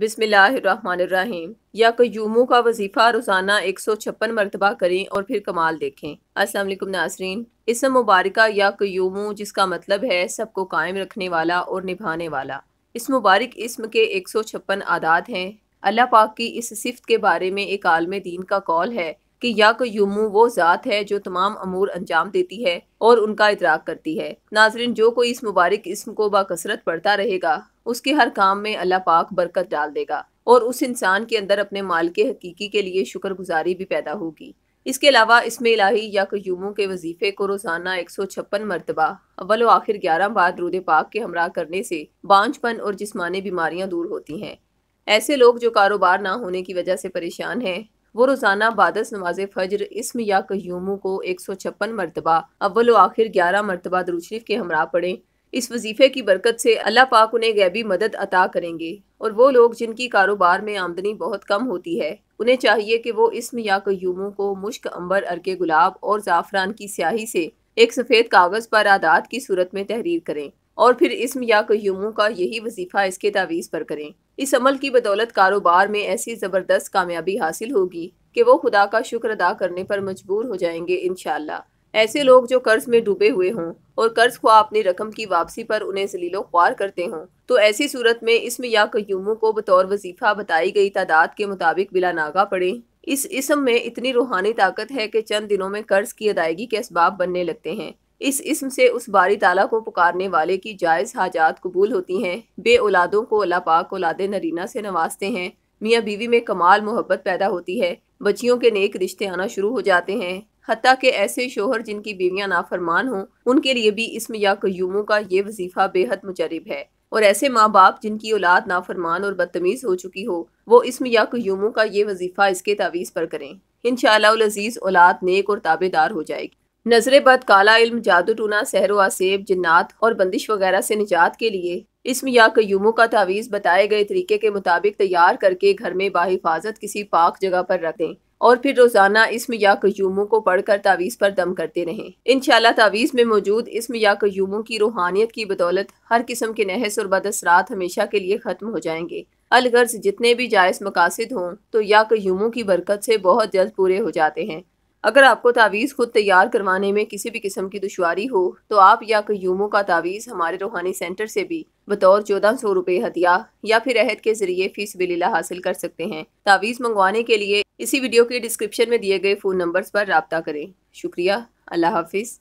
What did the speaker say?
बिस्मिल्लाहिर्रहमानिर्रहीम या कयूमों का वजीफ़ा रोज़ाना एक सौ छप्पन मरतबा करें और फिर कमाल देखें वालेकुम नाजरीन इसम मुबारक या कयूमों जिसका मतलब है सबको कायम रखने वाला और निभाने वाला इस मुबारक इसम के एक सौ छप्पन आदात हैं अल्लाह पाक की इस सिफत के बारे में एक आलम दीन का कौल है कि यमू वो ज़ात है जो तमाम अमूर अंजाम देती है और उनका इतराक करती है नाजरीन जो कोई इस मुबारक इसम को बाकसरत पढ़ता रहेगा उसके हर काम में अल्लाह पाक बरकत डाल देगा और उस इंसान के अंदर अपने माल के हकीकी के लिए शुक्रगुजारी भी पैदा होगी इसके अलावा इसमें इलाही या कयूमों के वजीफे को रोज़ाना एक सौ छप्पन मरतबा अव्वल व आखिर ग्यारह बार रूद पाक के हमरा करने से बांझपन और जिसमानी बीमारियाँ दूर होती हैं ऐसे लोग जो कारोबार ना होने की वजह से परेशान हैं वो रोज़ाना बादस नमाज फजर इसम या कयूमू को एक सौ छप्पन मरतबा अव्वल आखिर ग्यारह मरतबा दरुशरीफ के हमरा पढ़ें इस वजीफ़े की बरकत से अल्लाह पाक उन्हें गैबी मदद अता करेंगे और वो लोग जिनकी कारोबार में आमदनी बहुत कम होती है उन्हें चाहिए कि वो इसम या कयूमों को मुश्क अंबर अरके गुलाब और ज़ाफ़रान की स्याही से एक सफ़ेद कागज़ पर आदात की सूरत में तहरीर करें और फिर इसम या कयूमों का यही वजीफ़ा इसके तावीज़ पर करें इस अमल की बदौलत कारोबार में ऐसी ज़बरदस्त कामयाबी हासिल होगी कि वो खुदा का शुक्र अदा करने पर मजबूर हो जाएंगे इन ऐसे लोग जो कर्ज में डूबे हुए हों और कर्ज ख्वा अपनी रकम की वापसी पर उन्हें जलीलो ख्वार करते हों तो ऐसी सूरत में इसमें या कयूमों को बतौर वजीफा बताई गई तादाद के मुताबिक बिला नागा पड़े इस इसम में इतनी रूहानी ताकत है कि चंद दिनों में कर्ज की अदायगी के इसबाब बनने लगते हैं इस इसम से उस बारी ताला को पुकारने वाले की जायज़ हाजात कबूल होती हैं बे औलादों को अला पाक औलाद नरीना से नवाजते हैं मियाँ बीवी में कमाल मोहब्बत पैदा होती है बच्चियों के नेक रिश्ते आना शुरू हो जाते हैं हती के ऐसे शोहर जिनकी बीवियाँ नाफरमान हों उनके लिए भी इसम या कयूमों का ये वजीफ़ा बेहद मुजरब है और ऐसे माँ बाप जिनकी औलाद नाफरमान और बदतमीज़ हो चुकी हो वो इसम या क्यूमों का ये वजीफ़ा इसके तावीज़ पर करें इन शजीज़ औलाद नेक और ताबेदार हो जाएगी नजर बद काला इल्म जादू टूना सहर आसेब जन्नात और बंदिश वगैरह से निजात के लिए इसम या क्यूमों का तावीज़ बताए गए तरीके के मुताबिक तैयार करके घर में बाहिफाजत किसी पाक जगह पर रख दें और फिर रोज़ाना इसमें या कयूमों को पढ़कर तावीज़ पर दम करते रहें इन तावीज़ में मौजूद इसमें या कयूमों की रूहानियत की बदौलत हर किस्म के नहस और बदसरात हमेशा के लिए ख़त्म हो जाएंगे अलगर्ज जितने भी जायज़ मकासद हों तो या कयूमों की बरकत से बहुत जल्द पूरे हो जाते हैं अगर आपको तावीज़ खुद तैयार करवाने में किसी भी किस्म की दुशारी हो तो आप या क्यूमों का तावीज़ हमारे रूहानी सेंटर से भी बतौर चौदह सौ रुपये हदिया या फिर अहद के जरिए फीस बिलीला हासिल कर सकते हैं तावीज़ मंगवाने के लिए इसी वीडियो के डिस्क्रिप्शन में दिए गए फ़ोन नंबर्स पर रबता करें शुक्रिया अल्लाह हाफिज़